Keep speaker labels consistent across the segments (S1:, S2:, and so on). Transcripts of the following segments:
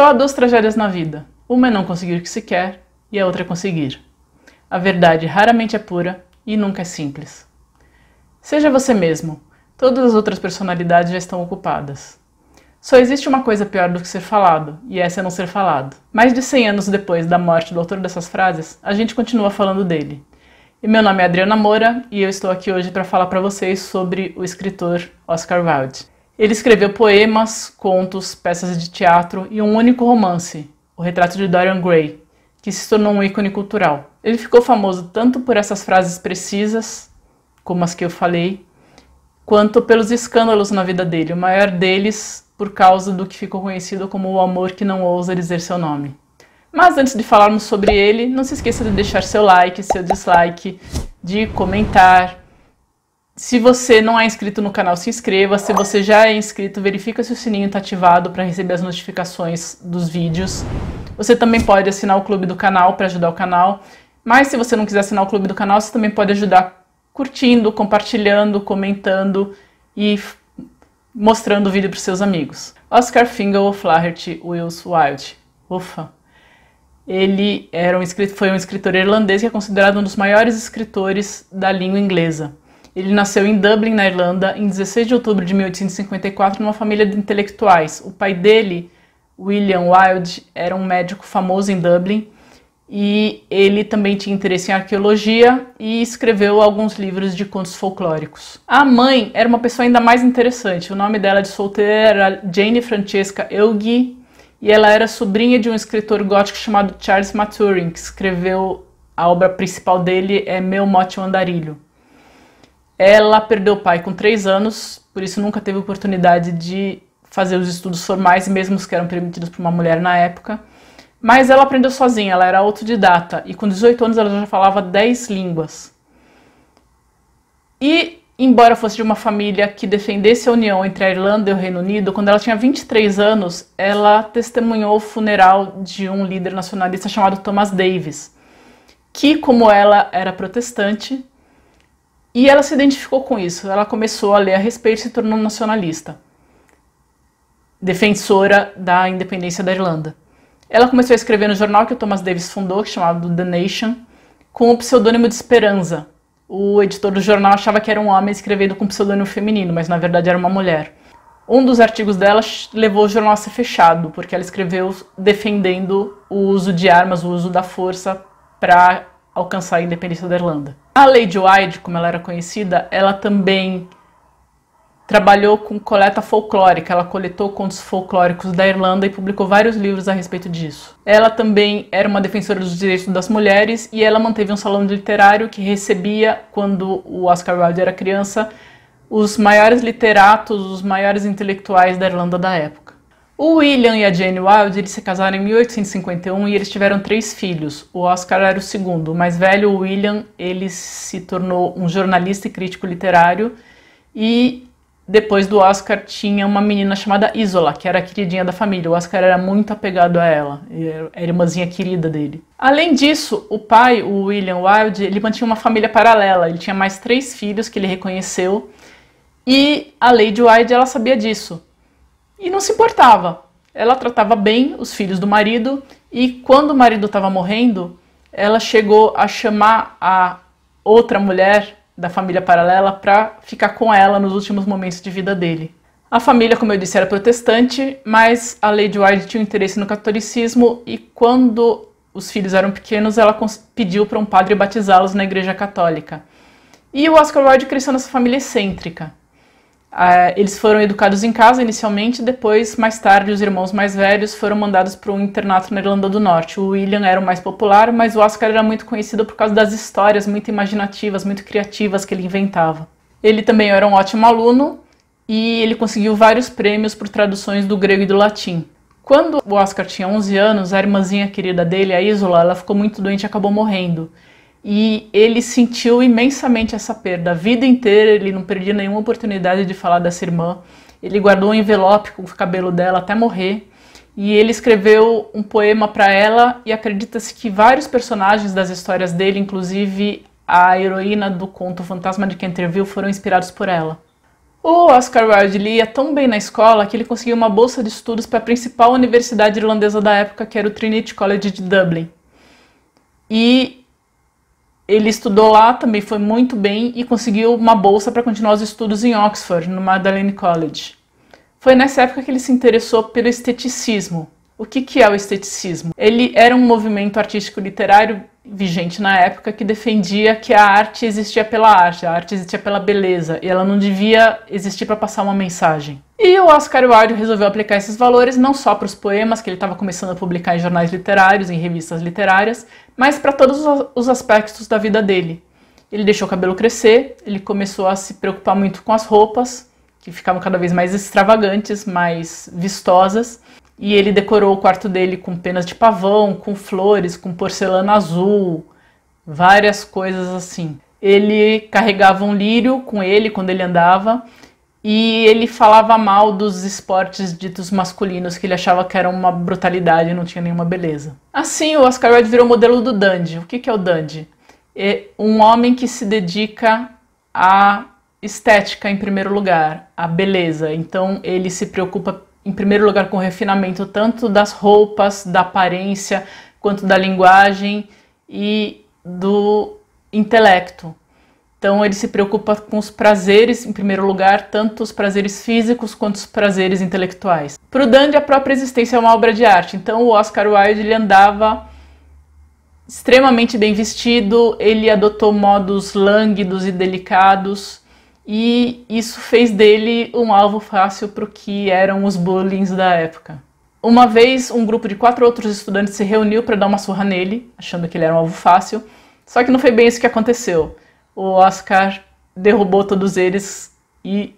S1: Só há duas tragédias na vida: uma é não conseguir o que se quer e a outra é conseguir. A verdade raramente é pura e nunca é simples. Seja você mesmo, todas as outras personalidades já estão ocupadas. Só existe uma coisa pior do que ser falado, e essa é não ser falado. Mais de 100 anos depois da morte do autor dessas frases, a gente continua falando dele. E meu nome é Adriana Moura e eu estou aqui hoje para falar para vocês sobre o escritor Oscar Wilde. Ele escreveu poemas, contos, peças de teatro e um único romance, O Retrato de Dorian Gray, que se tornou um ícone cultural. Ele ficou famoso tanto por essas frases precisas, como as que eu falei, quanto pelos escândalos na vida dele, o maior deles por causa do que ficou conhecido como o amor que não ousa dizer seu nome. Mas antes de falarmos sobre ele, não se esqueça de deixar seu like, seu dislike, de comentar, se você não é inscrito no canal, se inscreva. Se você já é inscrito, verifica se o sininho está ativado para receber as notificações dos vídeos. Você também pode assinar o clube do canal para ajudar o canal. Mas se você não quiser assinar o clube do canal, você também pode ajudar curtindo, compartilhando, comentando e mostrando o vídeo para seus amigos. Oscar Fingal O'Flaherty Wills Wilde. Ufa! Ele era um escritor, foi um escritor irlandês que é considerado um dos maiores escritores da língua inglesa. Ele nasceu em Dublin, na Irlanda, em 16 de outubro de 1854, numa família de intelectuais. O pai dele, William Wilde, era um médico famoso em Dublin e ele também tinha interesse em arqueologia e escreveu alguns livros de contos folclóricos. A mãe era uma pessoa ainda mais interessante. O nome dela de solteira era Jane Francesca Elgi e ela era sobrinha de um escritor gótico chamado Charles Maturin, que escreveu a obra principal dele é Meu Mote o Andarilho. Ela perdeu o pai com três anos, por isso nunca teve oportunidade de fazer os estudos formais, mesmo os que eram permitidos para uma mulher na época. Mas ela aprendeu sozinha, ela era autodidata e com 18 anos ela já falava 10 línguas. E, embora fosse de uma família que defendesse a união entre a Irlanda e o Reino Unido, quando ela tinha 23 anos, ela testemunhou o funeral de um líder nacionalista chamado Thomas Davis, que, como ela era protestante, e ela se identificou com isso, ela começou a ler a respeito e se tornou nacionalista, defensora da independência da Irlanda. Ela começou a escrever no jornal que o Thomas Davis fundou, chamado The Nation, com o pseudônimo de Esperança. O editor do jornal achava que era um homem escrevendo com pseudônimo feminino, mas na verdade era uma mulher. Um dos artigos dela levou o jornal a ser fechado, porque ela escreveu defendendo o uso de armas, o uso da força para alcançar a independência da Irlanda. A Lady Wide, como ela era conhecida, ela também trabalhou com coleta folclórica, ela coletou contos folclóricos da Irlanda e publicou vários livros a respeito disso. Ela também era uma defensora dos direitos das mulheres e ela manteve um salão literário que recebia, quando o Oscar Wilde era criança, os maiores literatos, os maiores intelectuais da Irlanda da época. O William e a Jane Wilde eles se casaram em 1851 e eles tiveram três filhos. O Oscar era o segundo. O mais velho, o William, ele se tornou um jornalista e crítico literário. E depois do Oscar tinha uma menina chamada Isola, que era a queridinha da família. O Oscar era muito apegado a ela, era a irmãzinha querida dele. Além disso, o pai, o William Wilde, ele mantinha uma família paralela. Ele tinha mais três filhos que ele reconheceu. E a Lady Wilde, ela sabia disso e não se importava. Ela tratava bem os filhos do marido e quando o marido estava morrendo, ela chegou a chamar a outra mulher da família paralela para ficar com ela nos últimos momentos de vida dele. A família, como eu disse, era protestante, mas a Lady Wilde tinha um interesse no catolicismo e quando os filhos eram pequenos, ela pediu para um padre batizá-los na igreja católica. E o Oscar Wilde cresceu nessa família excêntrica. Uh, eles foram educados em casa inicialmente, depois, mais tarde, os irmãos mais velhos foram mandados para um internato na Irlanda do Norte. O William era o mais popular, mas o Oscar era muito conhecido por causa das histórias muito imaginativas, muito criativas que ele inventava. Ele também era um ótimo aluno e ele conseguiu vários prêmios por traduções do grego e do latim. Quando o Oscar tinha 11 anos, a irmãzinha querida dele, a Isola, ela ficou muito doente e acabou morrendo e ele sentiu imensamente essa perda. A vida inteira ele não perdia nenhuma oportunidade de falar dessa irmã. Ele guardou um envelope com o cabelo dela até morrer. E ele escreveu um poema para ela e acredita-se que vários personagens das histórias dele, inclusive a heroína do conto Fantasma de Canterville, foram inspirados por ela. O Oscar Wilde lia tão bem na escola que ele conseguiu uma bolsa de estudos para a principal universidade irlandesa da época, que era o Trinity College de Dublin. E ele estudou lá, também foi muito bem e conseguiu uma bolsa para continuar os estudos em Oxford, no Madeleine College. Foi nessa época que ele se interessou pelo esteticismo. O que, que é o esteticismo? Ele era um movimento artístico literário vigente na época que defendia que a arte existia pela arte, a arte existia pela beleza e ela não devia existir para passar uma mensagem. E o Oscar Wilde resolveu aplicar esses valores não só para os poemas que ele estava começando a publicar em jornais literários, em revistas literárias, mas para todos os aspectos da vida dele. Ele deixou o cabelo crescer, ele começou a se preocupar muito com as roupas, que ficavam cada vez mais extravagantes, mais vistosas e ele decorou o quarto dele com penas de pavão, com flores, com porcelana azul, várias coisas assim. Ele carregava um lírio com ele quando ele andava e ele falava mal dos esportes ditos masculinos, que ele achava que eram uma brutalidade e não tinha nenhuma beleza. Assim, o Oscar Wilde virou modelo do dandy. O que é o dandy? É um homem que se dedica à estética em primeiro lugar, à beleza. Então ele se preocupa em primeiro lugar, com refinamento tanto das roupas, da aparência, quanto da linguagem e do intelecto. Então, ele se preocupa com os prazeres, em primeiro lugar, tanto os prazeres físicos quanto os prazeres intelectuais. Para o Dandy, a própria existência é uma obra de arte. Então, o Oscar Wilde ele andava extremamente bem vestido, ele adotou modos lânguidos e delicados e isso fez dele um alvo fácil para o que eram os bullying da época. Uma vez, um grupo de quatro outros estudantes se reuniu para dar uma surra nele, achando que ele era um alvo fácil, só que não foi bem isso que aconteceu. O Oscar derrubou todos eles e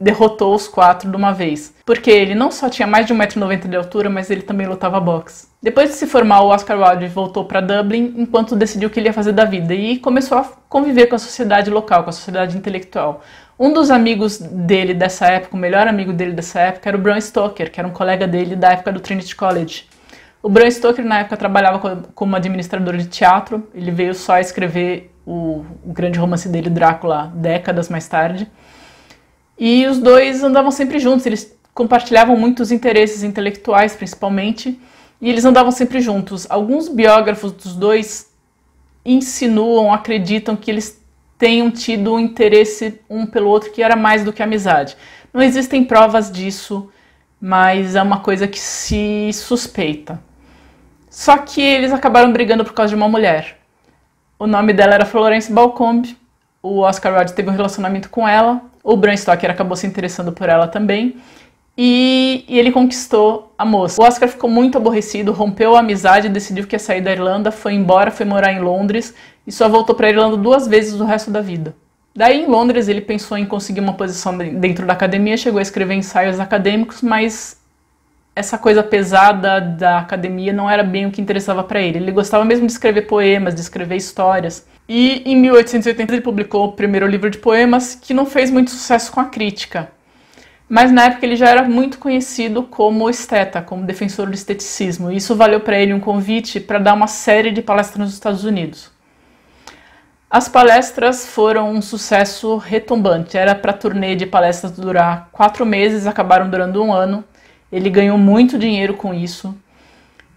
S1: derrotou os quatro de uma vez, porque ele não só tinha mais de 1,90m de altura, mas ele também lutava boxe. Depois de se formar, o Oscar Wilde voltou para Dublin, enquanto decidiu o que ele ia fazer da vida e começou a conviver com a sociedade local, com a sociedade intelectual. Um dos amigos dele dessa época, o melhor amigo dele dessa época, era o Bram Stoker, que era um colega dele da época do Trinity College. O Bram Stoker, na época, trabalhava como administrador de teatro, ele veio só escrever o, o grande romance dele, Drácula, décadas mais tarde. E os dois andavam sempre juntos, eles compartilhavam muitos interesses intelectuais, principalmente, e eles andavam sempre juntos. Alguns biógrafos dos dois insinuam, acreditam que eles tenham tido um interesse um pelo outro que era mais do que amizade. Não existem provas disso, mas é uma coisa que se suspeita. Só que eles acabaram brigando por causa de uma mulher. O nome dela era Florence Balcombe. O Oscar Wilde teve um relacionamento com ela, o Bram Stoker acabou se interessando por ela também. E, e, ele conquistou a moça. O Oscar ficou muito aborrecido, rompeu a amizade, decidiu que ia sair da Irlanda, foi embora, foi morar em Londres e só voltou para a Irlanda duas vezes no resto da vida. Daí em Londres ele pensou em conseguir uma posição dentro da academia, chegou a escrever ensaios acadêmicos, mas essa coisa pesada da academia não era bem o que interessava para ele. Ele gostava mesmo de escrever poemas, de escrever histórias. E em 1880 ele publicou o primeiro livro de poemas, que não fez muito sucesso com a crítica. Mas na época ele já era muito conhecido como esteta, como defensor do esteticismo. E isso valeu para ele um convite para dar uma série de palestras nos Estados Unidos. As palestras foram um sucesso retumbante. Era para a turnê de palestras durar quatro meses, acabaram durando um ano. Ele ganhou muito dinheiro com isso.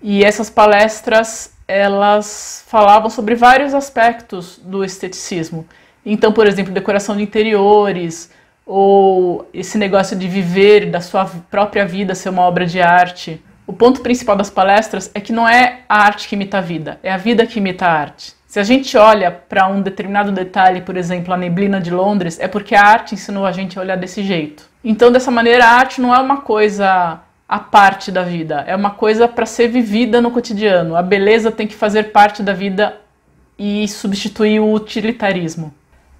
S1: E essas palestras, elas falavam sobre vários aspectos do esteticismo. Então, por exemplo, decoração de interiores, ou esse negócio de viver da sua própria vida ser uma obra de arte. O ponto principal das palestras é que não é a arte que imita a vida, é a vida que imita a arte. Se a gente olha para um determinado detalhe, por exemplo, a neblina de Londres, é porque a arte ensinou a gente a olhar desse jeito. Então, dessa maneira, a arte não é uma coisa à parte da vida, é uma coisa para ser vivida no cotidiano. A beleza tem que fazer parte da vida e substituir o utilitarismo.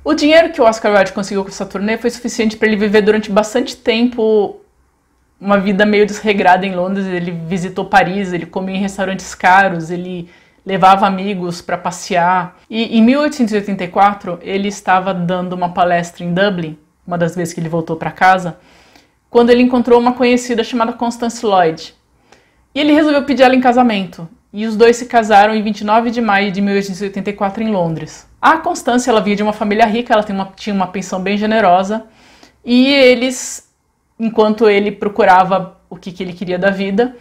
S1: O dinheiro que o Oscar Wilde conseguiu com essa turnê foi suficiente para ele viver durante bastante tempo uma vida meio desregrada em Londres. Ele visitou Paris, ele comia em restaurantes caros, ele levava amigos para passear. E em 1884 ele estava dando uma palestra em Dublin uma das vezes que ele voltou para casa, quando ele encontrou uma conhecida chamada Constance Lloyd. E ele resolveu pedir ela em casamento. E os dois se casaram em 29 de maio de 1884 em Londres. A Constância ela vinha de uma família rica, ela uma, tinha uma pensão bem generosa. E eles, enquanto ele procurava o que, que ele queria da vida,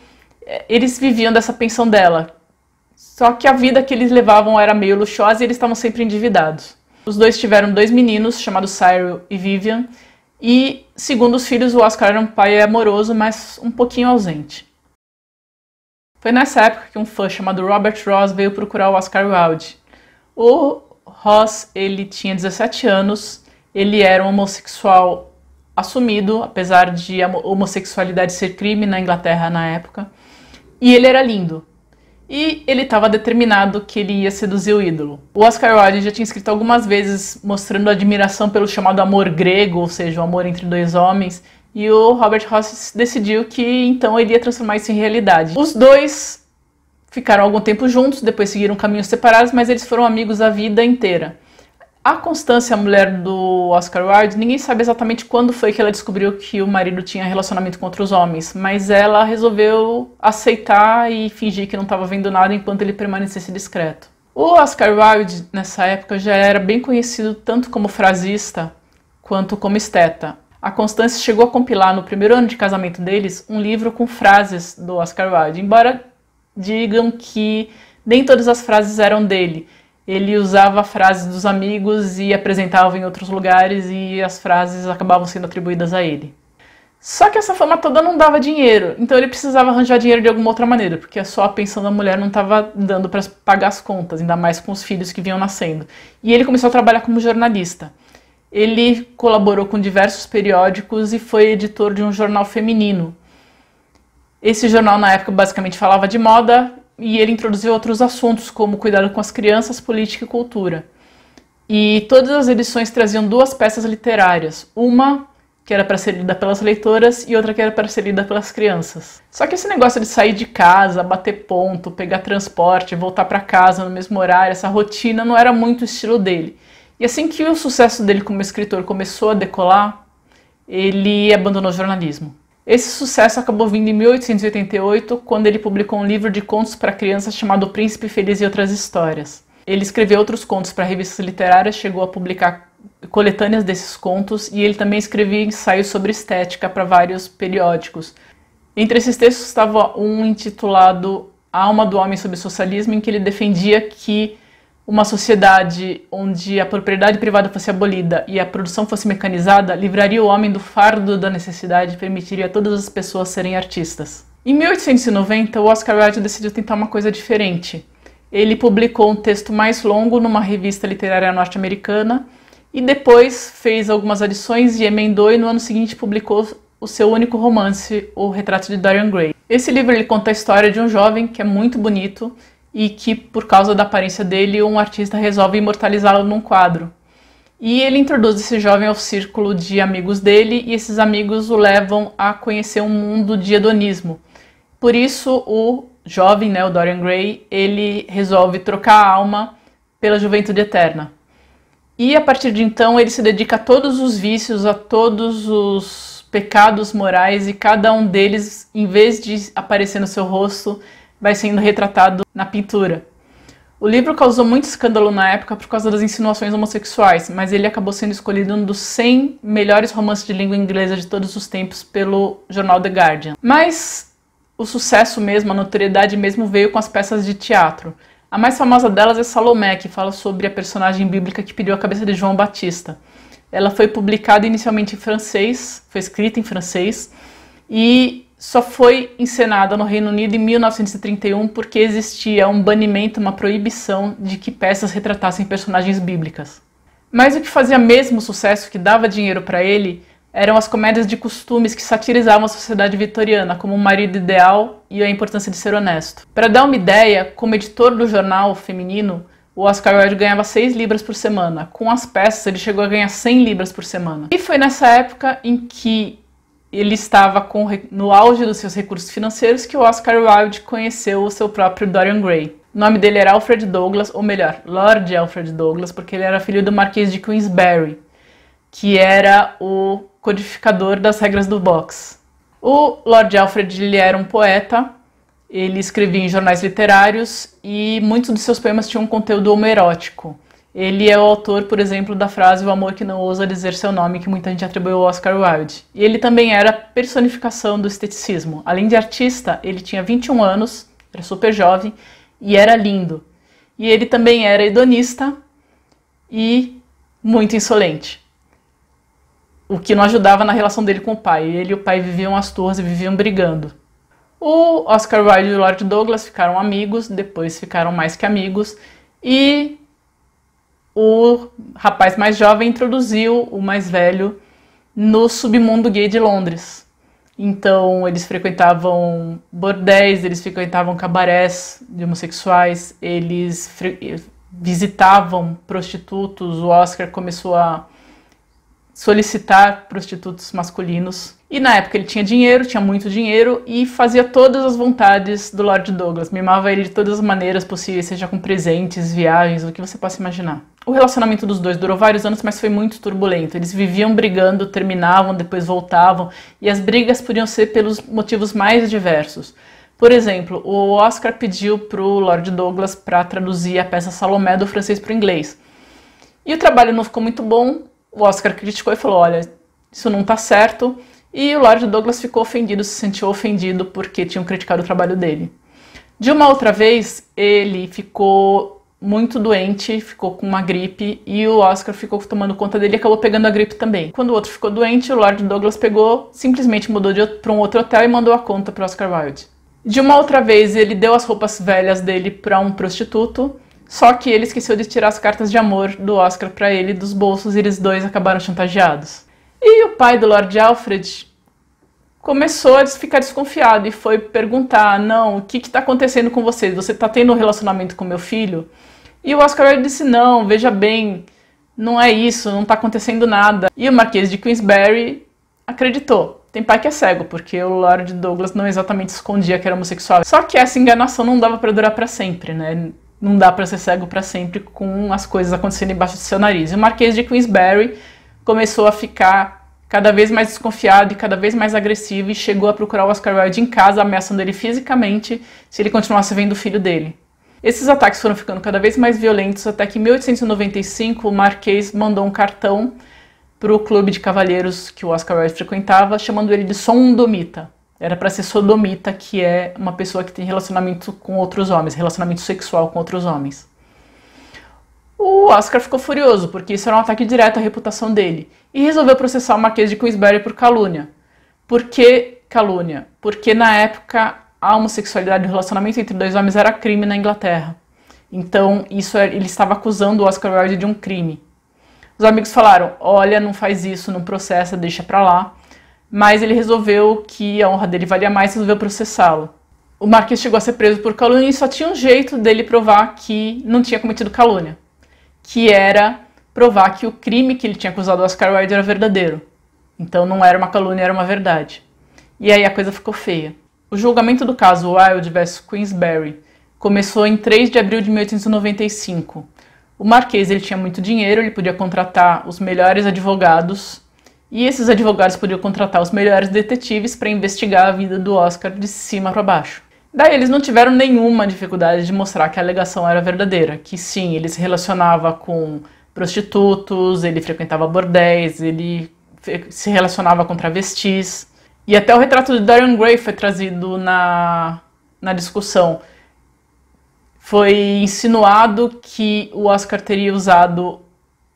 S1: eh, eles viviam dessa pensão dela. Só que a vida que eles levavam era meio luxuosa e eles estavam sempre endividados. Os dois tiveram dois meninos, chamados Cyril e Vivian, e, segundo os filhos, o Oscar era um pai amoroso, mas um pouquinho ausente. Foi nessa época que um fã chamado Robert Ross veio procurar o Oscar Wilde. O Ross, ele tinha 17 anos, ele era um homossexual assumido, apesar de a homossexualidade ser crime na Inglaterra na época, e ele era lindo e ele estava determinado que ele ia seduzir o ídolo. O Oscar Wilde já tinha escrito algumas vezes mostrando admiração pelo chamado amor grego, ou seja, o amor entre dois homens, e o Robert Ross decidiu que então ele ia transformar isso em realidade. Os dois ficaram algum tempo juntos, depois seguiram caminhos separados, mas eles foram amigos a vida inteira. A Constância, a mulher do Oscar Wilde, ninguém sabe exatamente quando foi que ela descobriu que o marido tinha relacionamento com outros homens, mas ela resolveu aceitar e fingir que não estava vendo nada enquanto ele permanecesse discreto. O Oscar Wilde, nessa época, já era bem conhecido tanto como frasista quanto como esteta. A Constância chegou a compilar no primeiro ano de casamento deles um livro com frases do Oscar Wilde, embora digam que nem todas as frases eram dele ele usava frases dos amigos e apresentava em outros lugares e as frases acabavam sendo atribuídas a ele. Só que essa fama toda não dava dinheiro, então ele precisava arranjar dinheiro de alguma outra maneira, porque só a pensão da mulher não estava dando para pagar as contas, ainda mais com os filhos que vinham nascendo. E ele começou a trabalhar como jornalista. Ele colaborou com diversos periódicos e foi editor de um jornal feminino. Esse jornal na época basicamente falava de moda e ele introduziu outros assuntos, como cuidado com as crianças, política e cultura. E todas as edições traziam duas peças literárias, uma que era para ser lida pelas leitoras e outra que era para ser lida pelas crianças. Só que esse negócio de sair de casa, bater ponto, pegar transporte, voltar para casa no mesmo horário, essa rotina não era muito o estilo dele. E assim que o sucesso dele como escritor começou a decolar, ele abandonou o jornalismo. Esse sucesso acabou vindo em 1888, quando ele publicou um livro de contos para crianças chamado O Príncipe Feliz e Outras Histórias. Ele escreveu outros contos para revistas literárias, chegou a publicar coletâneas desses contos e ele também escrevia ensaios sobre estética para vários periódicos. Entre esses textos estava um intitulado A Alma do Homem sobre Socialismo, em que ele defendia que uma sociedade onde a propriedade privada fosse abolida e a produção fosse mecanizada livraria o homem do fardo da necessidade e permitiria a todas as pessoas serem artistas. Em 1890, o Oscar Wilde decidiu tentar uma coisa diferente. Ele publicou um texto mais longo numa revista literária norte-americana e depois fez algumas adições e emendou e no ano seguinte publicou o seu único romance, O Retrato de Dorian Gray. Esse livro ele conta a história de um jovem que é muito bonito e que, por causa da aparência dele, um artista resolve imortalizá-lo num quadro. E ele introduz esse jovem ao círculo de amigos dele, e esses amigos o levam a conhecer um mundo de hedonismo. Por isso, o jovem, né, o Dorian Gray, ele resolve trocar a alma pela juventude eterna. E a partir de então, ele se dedica a todos os vícios, a todos os pecados morais, e cada um deles, em vez de aparecer no seu rosto, vai sendo retratado na pintura. O livro causou muito escândalo na época por causa das insinuações homossexuais, mas ele acabou sendo escolhido um dos 100 melhores romances de língua inglesa de todos os tempos pelo jornal The Guardian. Mas o sucesso mesmo, a notoriedade mesmo veio com as peças de teatro. A mais famosa delas é Salomé, que fala sobre a personagem bíblica que pediu a cabeça de João Batista. Ela foi publicada inicialmente em francês, foi escrita em francês, e só foi encenada no Reino Unido em 1931 porque existia um banimento, uma proibição de que peças retratassem personagens bíblicas. Mas o que fazia mesmo sucesso, que dava dinheiro para ele, eram as comédias de costumes que satirizavam a sociedade vitoriana, como o marido ideal e a importância de ser honesto. Para dar uma ideia, como editor do jornal feminino, o Oscar Wilde ganhava 6 libras por semana. Com as peças, ele chegou a ganhar 100 libras por semana. E foi nessa época em que ele estava com, no auge dos seus recursos financeiros que o Oscar Wilde conheceu o seu próprio Dorian Gray. O nome dele era Alfred Douglas, ou melhor, Lord Alfred Douglas, porque ele era filho do Marquês de Queensberry, que era o codificador das regras do boxe. O Lord Alfred ele era um poeta, ele escrevia em jornais literários e muitos dos seus poemas tinham um conteúdo homoerótico. Ele é o autor, por exemplo, da frase O amor que não ousa dizer seu nome, que muita gente atribuiu ao Oscar Wilde. E ele também era a personificação do esteticismo. Além de artista, ele tinha 21 anos, era super jovem e era lindo. E ele também era hedonista e muito insolente. O que não ajudava na relação dele com o pai. Ele e o pai viviam as torres e viviam brigando. O Oscar Wilde e o Lord Douglas ficaram amigos, depois ficaram mais que amigos, e o rapaz mais jovem introduziu o mais velho no submundo gay de Londres. Então, eles frequentavam bordéis, eles frequentavam cabarés de homossexuais, eles visitavam prostitutos. O Oscar começou a solicitar prostitutos masculinos. E na época ele tinha dinheiro, tinha muito dinheiro e fazia todas as vontades do Lord Douglas. Mimava ele de todas as maneiras possíveis, seja com presentes, viagens, o que você possa imaginar o relacionamento dos dois durou vários anos, mas foi muito turbulento. Eles viviam brigando, terminavam, depois voltavam, e as brigas podiam ser pelos motivos mais diversos. Por exemplo, o Oscar pediu para o Lord Douglas para traduzir a peça Salomé do francês para o inglês. E o trabalho não ficou muito bom, o Oscar criticou e falou: olha, isso não está certo. E o Lord Douglas ficou ofendido, se sentiu ofendido porque tinham criticado o trabalho dele. De uma outra vez, ele ficou muito doente, ficou com uma gripe e o Oscar ficou tomando conta dele e acabou pegando a gripe também. Quando o outro ficou doente, o Lord Douglas pegou, simplesmente mudou para um outro hotel e mandou a conta para Oscar Wilde. De uma outra vez, ele deu as roupas velhas dele para um prostituto, só que ele esqueceu de tirar as cartas de amor do Oscar para ele dos bolsos e eles dois acabaram chantageados. E o pai do Lord Alfred começou a ficar desconfiado e foi perguntar: "Não, o que está acontecendo com vocês? Você está tendo um relacionamento com meu filho?" E o Oscar Wilde disse: não, veja bem, não é isso, não está acontecendo nada. E o Marquês de Queensberry acreditou. Tem pai que é cego, porque o Lord Douglas não exatamente escondia que era homossexual. Só que essa enganação não dava para durar para sempre, né? Não dá para ser cego para sempre com as coisas acontecendo embaixo do seu nariz. E o Marquês de Queensberry começou a ficar cada vez mais desconfiado e cada vez mais agressivo e chegou a procurar o Oscar Wilde em casa, ameaçando ele fisicamente se ele continuasse vendo o filho dele. Esses ataques foram ficando cada vez mais violentos até que em 1895 o Marquês mandou um cartão para o clube de cavalheiros que o Oscar Wilde frequentava, chamando ele de sodomita. Era para ser sodomita, que é uma pessoa que tem relacionamento com outros homens, relacionamento sexual com outros homens. O Oscar ficou furioso, porque isso era um ataque direto à reputação dele, e resolveu processar o Marquês de Queensberry por calúnia. Por que calúnia? Porque na época a homossexualidade, o relacionamento entre dois homens era crime na Inglaterra. Então, isso é, ele estava acusando o Oscar Wilde de um crime. Os amigos falaram: "Olha, não faz isso, não processa, deixa para lá". Mas ele resolveu que a honra dele valia mais e resolveu processá-lo. O Marquês chegou a ser preso por calúnia e só tinha um jeito dele provar que não tinha cometido calúnia, que era provar que o crime que ele tinha acusado o Oscar Wilde era verdadeiro. Então não era uma calúnia, era uma verdade. E aí a coisa ficou feia. O julgamento do caso Wild vs Queensberry começou em 3 de abril de 1895. O marquês ele tinha muito dinheiro, ele podia contratar os melhores advogados e esses advogados podiam contratar os melhores detetives para investigar a vida do Oscar de cima para baixo. Daí eles não tiveram nenhuma dificuldade de mostrar que a alegação era verdadeira, que sim, ele se relacionava com prostitutos, ele frequentava bordéis, ele se relacionava com travestis. E até o retrato de Dorian Gray foi trazido na, na discussão. Foi insinuado que o Oscar teria usado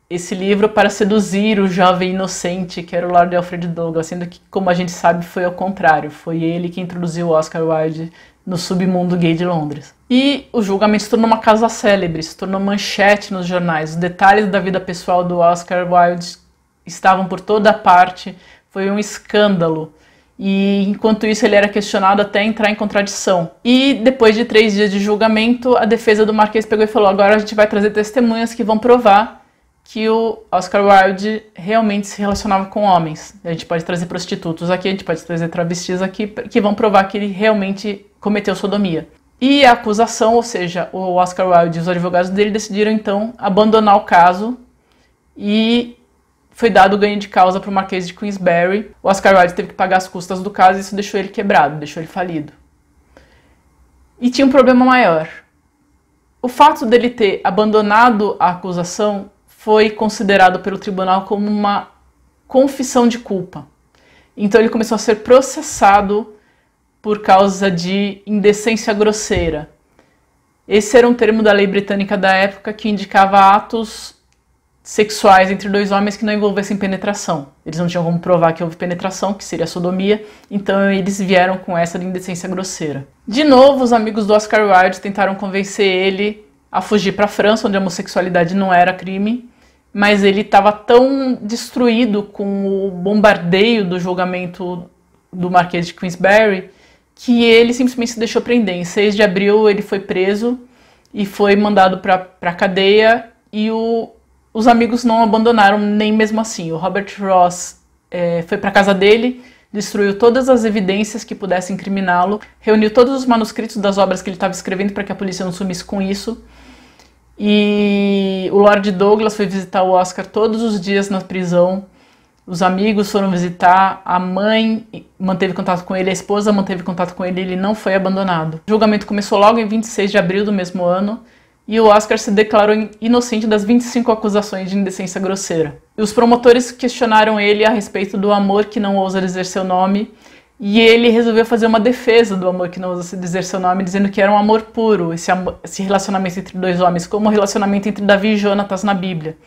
S1: esse livro para seduzir o jovem inocente que era o Lord Alfred Douglas, sendo que, como a gente sabe, foi ao contrário. Foi ele que introduziu o Oscar Wilde no submundo gay de Londres. E o julgamento se tornou uma causa célebre, se tornou manchete nos jornais. Os detalhes da vida pessoal do Oscar Wilde estavam por toda parte. Foi um escândalo e enquanto isso ele era questionado até entrar em contradição. E depois de três dias de julgamento, a defesa do Marquês pegou e falou: agora a gente vai trazer testemunhas que vão provar que o Oscar Wilde realmente se relacionava com homens. A gente pode trazer prostitutos aqui, a gente pode trazer travestis aqui, que vão provar que ele realmente cometeu sodomia. E a acusação, ou seja, o Oscar Wilde e os advogados dele decidiram então abandonar o caso e foi dado o ganho de causa para o Marquês de Queensberry. O Oscar Wilde teve que pagar as custas do caso e isso deixou ele quebrado, deixou ele falido. E tinha um problema maior. O fato dele ter abandonado a acusação foi considerado pelo tribunal como uma confissão de culpa. Então ele começou a ser processado por causa de indecência grosseira. Esse era um termo da lei britânica da época que indicava atos sexuais entre dois homens que não envolvessem penetração. Eles não tinham como provar que houve penetração, que seria sodomia, então eles vieram com essa de indecência grosseira. De novo, os amigos do Oscar Wilde tentaram convencer ele a fugir para a França, onde a homossexualidade não era crime, mas ele estava tão destruído com o bombardeio do julgamento do Marquês de Queensberry que ele simplesmente se deixou prender. Em 6 de abril ele foi preso e foi mandado para a cadeia e o os amigos não abandonaram nem mesmo assim. O Robert Ross é, foi para casa dele, destruiu todas as evidências que pudessem incriminá-lo, reuniu todos os manuscritos das obras que ele estava escrevendo para que a polícia não sumisse com isso. E o Lord Douglas foi visitar o Oscar todos os dias na prisão. Os amigos foram visitar, a mãe manteve contato com ele, a esposa manteve contato com ele, ele não foi abandonado. O julgamento começou logo em 26 de abril do mesmo ano e o Oscar se declarou inocente das 25 acusações de indecência grosseira. E os promotores questionaram ele a respeito do amor que não ousa dizer seu nome, e ele resolveu fazer uma defesa do amor que não ousa dizer seu nome, dizendo que era um amor puro, esse, amor, esse relacionamento entre dois homens, como o relacionamento entre Davi e Jonatas na Bíblia.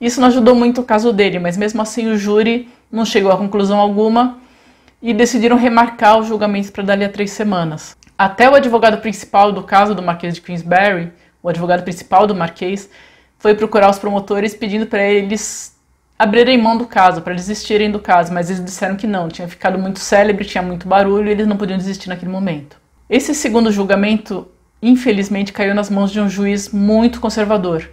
S1: Isso não ajudou muito o caso dele, mas mesmo assim o júri não chegou a conclusão alguma e decidiram remarcar o julgamento para dali a três semanas. Até o advogado principal do caso do Marquês de Queensberry o advogado principal do Marquês, foi procurar os promotores pedindo para eles abrirem mão do caso, para desistirem do caso, mas eles disseram que não, tinha ficado muito célebre, tinha muito barulho e eles não podiam desistir naquele momento. Esse segundo julgamento, infelizmente, caiu nas mãos de um juiz muito conservador,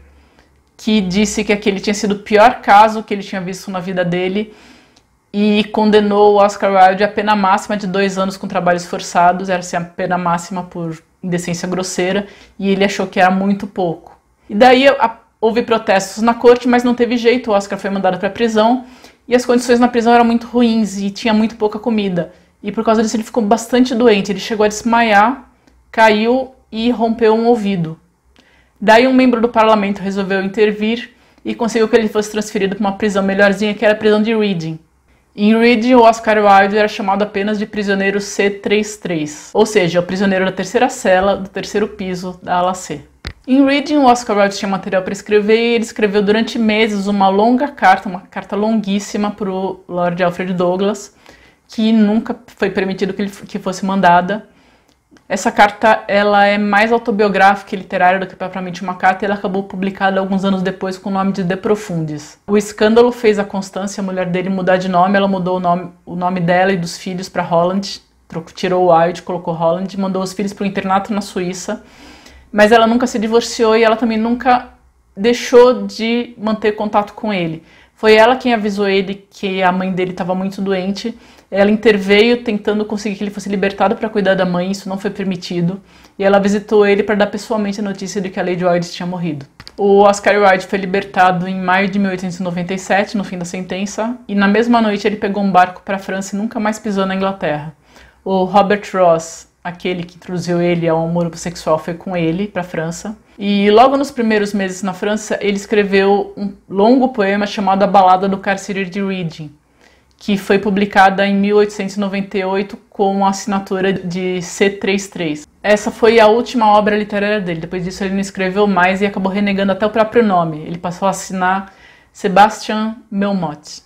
S1: que disse que aquele tinha sido o pior caso que ele tinha visto na vida dele e condenou o Oscar Wilde à pena máxima de dois anos com trabalhos forçados, era assim, a pena máxima por indecência grosseira, e ele achou que era muito pouco. E daí a, houve protestos na corte, mas não teve jeito, o Oscar foi mandado para a prisão, e as condições na prisão eram muito ruins e tinha muito pouca comida. E por causa disso ele ficou bastante doente, ele chegou a desmaiar, caiu e rompeu um ouvido. Daí um membro do parlamento resolveu intervir e conseguiu que ele fosse transferido para uma prisão melhorzinha, que era a prisão de Reading. Em Reed, o Oscar Wilde era chamado apenas de prisioneiro C33, ou seja, o prisioneiro da terceira cela do terceiro piso da ala C. Em Reading, o Oscar Wilde tinha material para escrever e ele escreveu durante meses uma longa carta, uma carta longuíssima para o Lord Alfred Douglas, que nunca foi permitido que, ele, que fosse mandada. Essa carta ela é mais autobiográfica e literária do que propriamente uma carta e ela acabou publicada alguns anos depois com o nome de De Profundis. O escândalo fez a Constância, a mulher dele, mudar de nome. Ela mudou o nome, o nome dela e dos filhos para Holland, tirou o Wild, colocou Holland, mandou os filhos para o internato na Suíça. Mas ela nunca se divorciou e ela também nunca deixou de manter contato com ele. Foi ela quem avisou ele que a mãe dele estava muito doente. Ela interveio tentando conseguir que ele fosse libertado para cuidar da mãe, isso não foi permitido. E ela visitou ele para dar pessoalmente a notícia de que a Lady Wilde tinha morrido. O Oscar Wilde foi libertado em maio de 1897, no fim da sentença, e na mesma noite ele pegou um barco para a França e nunca mais pisou na Inglaterra. O Robert Ross, aquele que introduziu ele ao amor homossexual, foi com ele para a França. E logo nos primeiros meses na França, ele escreveu um longo poema chamado A Balada do Carcereiro de Reading, que foi publicada em 1898 com a assinatura de C33. Essa foi a última obra literária dele. Depois disso, ele não escreveu mais e acabou renegando até o próprio nome. Ele passou a assinar Sebastian Melmotte.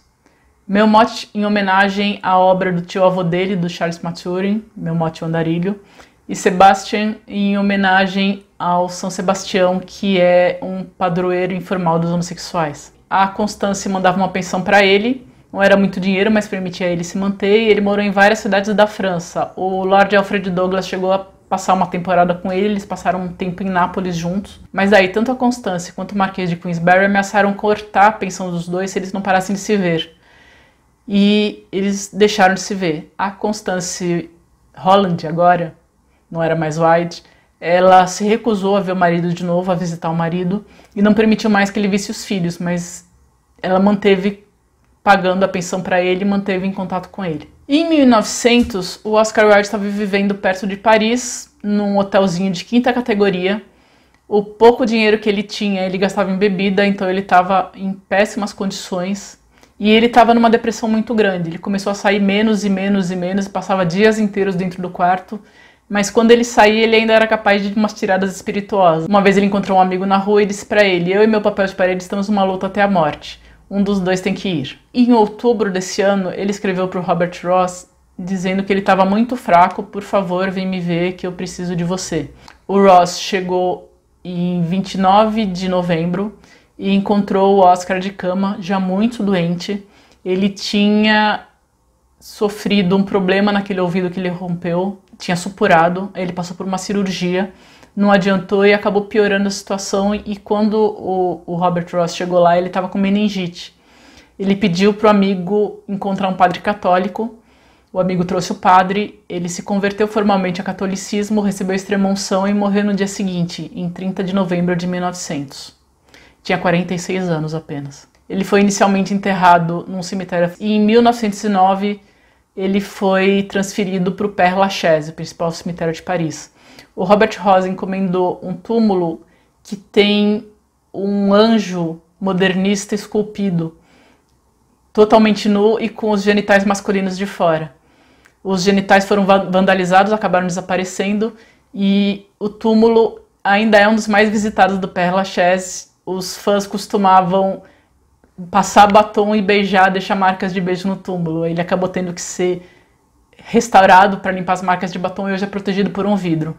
S1: Melmotte em homenagem à obra do tio-avô dele, do Charles Maturin, Melmotte o Andarilho, e Sebastian em homenagem ao São Sebastião, que é um padroeiro informal dos homossexuais. A Constância mandava uma pensão para ele, não era muito dinheiro, mas permitia ele se manter, e ele morou em várias cidades da França. O Lord Alfred Douglas chegou a passar uma temporada com ele, eles passaram um tempo em Nápoles juntos. Mas daí, tanto a Constância quanto o Marquês de Queensberry ameaçaram cortar a pensão dos dois se eles não parassem de se ver. E eles deixaram de se ver. A Constance Holland, agora, não era mais White, ela se recusou a ver o marido de novo, a visitar o marido, e não permitiu mais que ele visse os filhos, mas ela manteve pagando a pensão para ele e manteve em contato com ele. Em 1900, o Oscar Wilde estava vivendo perto de Paris, num hotelzinho de quinta categoria. O pouco dinheiro que ele tinha, ele gastava em bebida, então ele estava em péssimas condições. E ele estava numa depressão muito grande. Ele começou a sair menos e menos e menos, passava dias inteiros dentro do quarto mas quando ele saía, ele ainda era capaz de umas tiradas espirituosas. Uma vez ele encontrou um amigo na rua e disse para ele: Eu e meu papel de parede estamos numa luta até a morte. Um dos dois tem que ir. E em outubro desse ano, ele escreveu para o Robert Ross dizendo que ele estava muito fraco, por favor, vem me ver que eu preciso de você. O Ross chegou em 29 de novembro e encontrou o Oscar de cama, já muito doente. Ele tinha sofrido um problema naquele ouvido que ele rompeu tinha supurado, ele passou por uma cirurgia, não adiantou e acabou piorando a situação. E quando o, o Robert Ross chegou lá, ele estava com meningite. Ele pediu para o amigo encontrar um padre católico. O amigo trouxe o padre, ele se converteu formalmente ao catolicismo, recebeu extrema-unção e morreu no dia seguinte, em 30 de novembro de 1900. Tinha 46 anos apenas. Ele foi inicialmente enterrado num cemitério e em 1909 ele foi transferido para o Père Lachaise, o principal cemitério de Paris. O Robert Rosa encomendou um túmulo que tem um anjo modernista esculpido, totalmente nu e com os genitais masculinos de fora. Os genitais foram vandalizados, acabaram desaparecendo e o túmulo ainda é um dos mais visitados do Père Lachaise. Os fãs costumavam passar batom e beijar deixa marcas de beijo no túmulo. Ele acabou tendo que ser restaurado para limpar as marcas de batom e hoje é protegido por um vidro.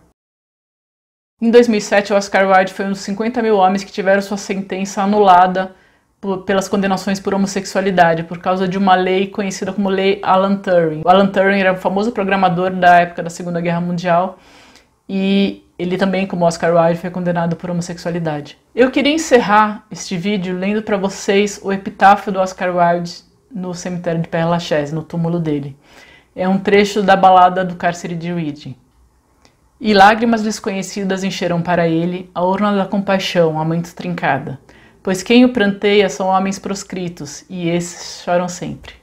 S1: Em 2007, Oscar Wilde foi um dos 50 mil homens que tiveram sua sentença anulada por, pelas condenações por homossexualidade, por causa de uma lei conhecida como Lei Alan Turing. O Alan Turing era o famoso programador da época da Segunda Guerra Mundial e ele também, como Oscar Wilde, foi condenado por homossexualidade. Eu queria encerrar este vídeo lendo para vocês o epitáfio do Oscar Wilde no cemitério de Père Lachaise, no túmulo dele. É um trecho da balada do cárcere de Reading. E lágrimas desconhecidas encheram para ele a urna da compaixão, a mãe trincada, pois quem o pranteia são homens proscritos, e esses choram sempre.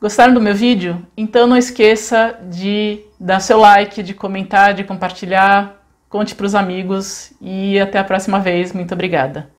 S1: Gostaram do meu vídeo? Então não esqueça de Dá seu like, de comentar, de compartilhar, conte para os amigos e até a próxima vez. Muito obrigada.